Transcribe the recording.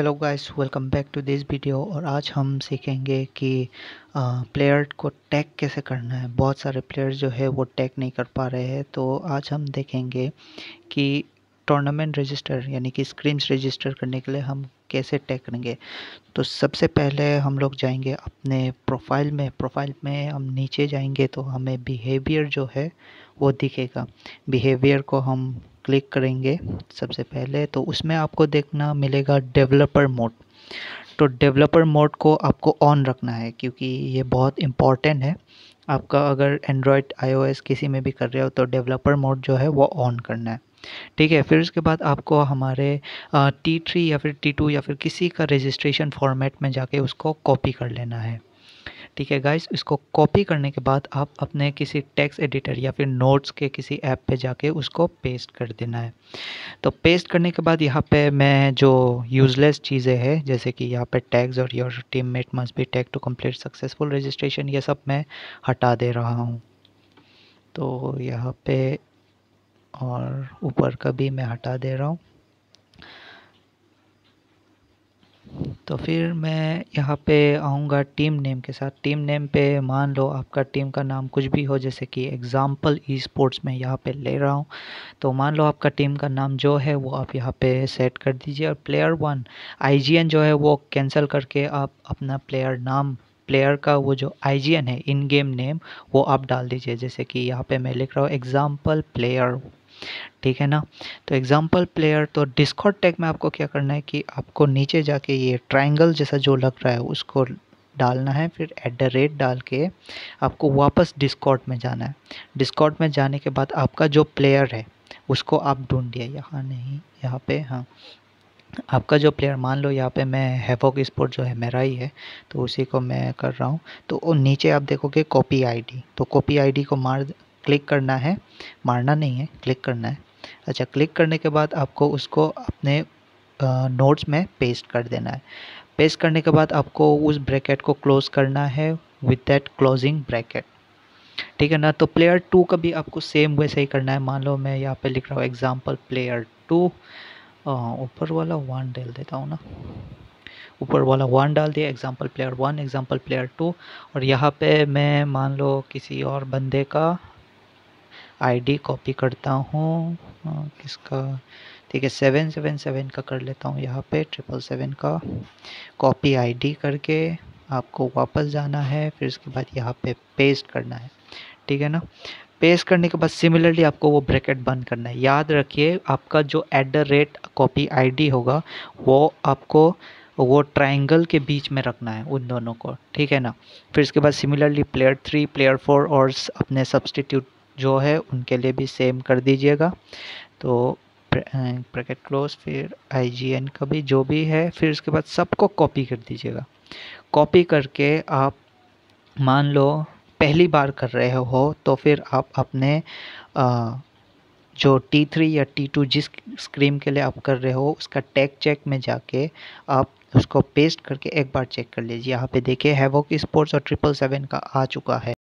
hello guys welcome back to this video और आज हम सीखेंगे कि प्लेयर को टैग कैसे करना है बहुत सारे प्लेयर जो है वो टैग नहीं कर पा रहे हैं तो आज हम देखेंगे कि टूर्नामेंट रजिस्टर यानी कि स्क्रीम्स रजिस्टर करने के लिए हम कैसे टैग करेंगे तो सबसे पहले हम लोग जाएंगे अपने प्रोफाइल में प्रोफाइल में हम नीचे जाएंगे तो हमें बिहेवियर जो है वो दिखेगा बिहेवियर को हम क्लिक करेंगे सबसे पहले तो उसमें आपको देखना मिलेगा डेवलपर मोड तो डेवलपर मोड को आपको ऑन रखना है क्योंकि ये बहुत इम्पॉर्टेंट है आपका अगर एंड्रॉयड आईओएस किसी में भी कर रहे हो तो डेवलपर मोड जो है वो ऑन करना है ठीक है फिर उसके बाद आपको हमारे टी थ्री या फिर टी टू या फिर किसी का रजिस्ट्रेशन फॉर्मेट में जाके उसको कॉपी कर लेना है ठीक है गाइस इसको कॉपी करने के बाद आप अपने किसी टेक्स्ट एडिटर या फिर नोट्स के किसी ऐप पे जाके उसको पेस्ट कर देना है तो पेस्ट करने के बाद यहाँ पे मैं जो यूज़लेस चीज़ें हैं जैसे कि यहाँ पे टैग्स और your team mate must be tag to complete successful registration ये सब मैं हटा दे रहा हूँ तो यहाँ पे और ऊपर का भी मैं हटा दे रहा हूँ तो फिर मैं यहाँ पे आऊँगा टीम नेम के साथ टीम नेम पे मान लो आपका टीम का नाम कुछ भी हो जैसे कि एग्ज़ाम्पल ई स्पोर्ट्स में यहाँ पे ले रहा हूँ तो मान लो आपका टीम का नाम जो है वो आप यहाँ पे सेट कर दीजिए और प्लेयर वन आईजीएन जो है वो कैंसिल करके आप अपना प्लेयर नाम प्लेयर का वो जो आई है इन गेम नेम वो आप डाल दीजिए जैसे कि यहाँ पर मैं लिख रहा हूँ एग्ज़ाम्पल प्लेयर ठीक है ना तो एग्जांपल प्लेयर तो डिस्कॉट टैग में आपको क्या करना है कि आपको नीचे जाके ये ट्राइंगल जैसा जो लग रहा है उसको डालना है फिर एट द रेट डाल के आपको वापस डिस्कॉट में जाना है डिस्कॉट में जाने के बाद आपका जो प्लेयर है उसको आप ढूँढिए यहाँ नहीं यहाँ पे हाँ आपका जो प्लेयर मान लो यहाँ पे मैं हैवोक स्पोर्ट जो है मेरा ही है तो उसी को मैं कर रहा हूँ तो वो नीचे आप देखोगे कॉपी आईडी तो कॉपी आईडी को मार क्लिक करना है मारना नहीं है क्लिक करना है अच्छा क्लिक करने के बाद आपको उसको अपने नोट्स में पेस्ट कर देना है पेस्ट करने के बाद आपको उस ब्रैकेट को क्लोज करना है विद दैट क्लोजिंग ब्रैकेट ठीक है ना तो प्लेयर टू का भी आपको सेम वैसे ही करना है मान लो मैं यहाँ पे लिख रहा हूँ एग्जांपल प्लेयर टू ऊपर वाला वन डाल देता हूँ ना ऊपर वाला वन डाल दिया example player one example player two और यहाँ पे मैं मान लो किसी और बंदे का आईडी कॉपी करता हूँ हाँ, किसका ठीक है सेवन सेवन सेवन का कर लेता हूँ यहाँ पे ट्रिपल सेवन का कॉपी आईडी करके आपको वापस जाना है फिर उसके बाद यहाँ पे पेस्ट करना है ठीक है ना पेस्ट करने के बाद सिमिलरली आपको वो ब्रैकेट बंद करना है याद रखिए आपका जो at the rate copy ID होगा वो आपको वो ट्रायंगल के बीच में रखना है उन दोनों को ठीक है ना फिर इसके बाद similarly player three player four और अपने सब्सटीट्यूट जो है उनके लिए भी सेम कर दीजिएगा तो ब्रैकेट क्लोज फिर आई का भी जो भी है फिर उसके बाद सबको कॉपी कर दीजिएगा कॉपी करके आप मान लो पहली बार कर रहे हो तो फिर आप अपने आ, जो टी थ्री या टी टू जिस स्क्रीम के लिए आप कर रहे हो उसका टैग चेक में जाके आप उसको पेस्ट करके एक बार चेक कर लीजिए यहाँ पे देखिए हैवोक स्पोर्ट्स और ट्रिपल सेवन का आ चुका है